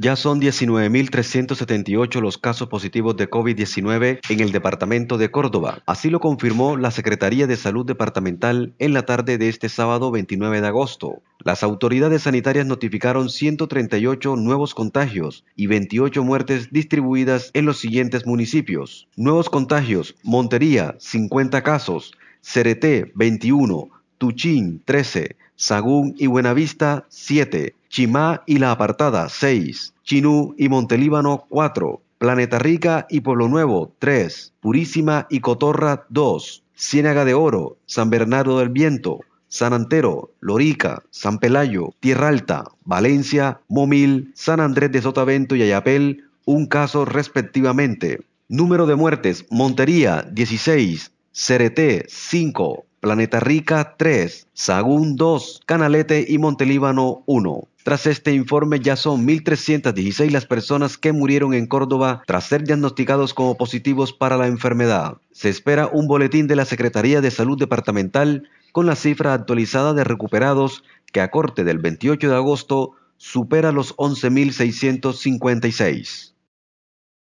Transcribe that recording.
Ya son 19.378 los casos positivos de COVID-19 en el departamento de Córdoba. Así lo confirmó la Secretaría de Salud Departamental en la tarde de este sábado 29 de agosto. Las autoridades sanitarias notificaron 138 nuevos contagios y 28 muertes distribuidas en los siguientes municipios. Nuevos contagios, Montería, 50 casos, Cereté, 21, Tuchín, 13, Sagún y Buenavista, 7. Chimá y La Apartada 6, Chinú y Montelíbano 4, Planeta Rica y Pueblo Nuevo 3, Purísima y Cotorra 2, Ciénaga de Oro, San Bernardo del Viento, San Antero, Lorica, San Pelayo, Tierra Alta, Valencia, Momil, San Andrés de Sotavento y Ayapel, un caso respectivamente. Número de muertes, Montería 16, Cereté 5, Planeta Rica 3, Sagún 2, Canalete y Montelíbano 1. Tras este informe ya son 1.316 las personas que murieron en Córdoba tras ser diagnosticados como positivos para la enfermedad. Se espera un boletín de la Secretaría de Salud Departamental con la cifra actualizada de recuperados que a corte del 28 de agosto supera los 11.656.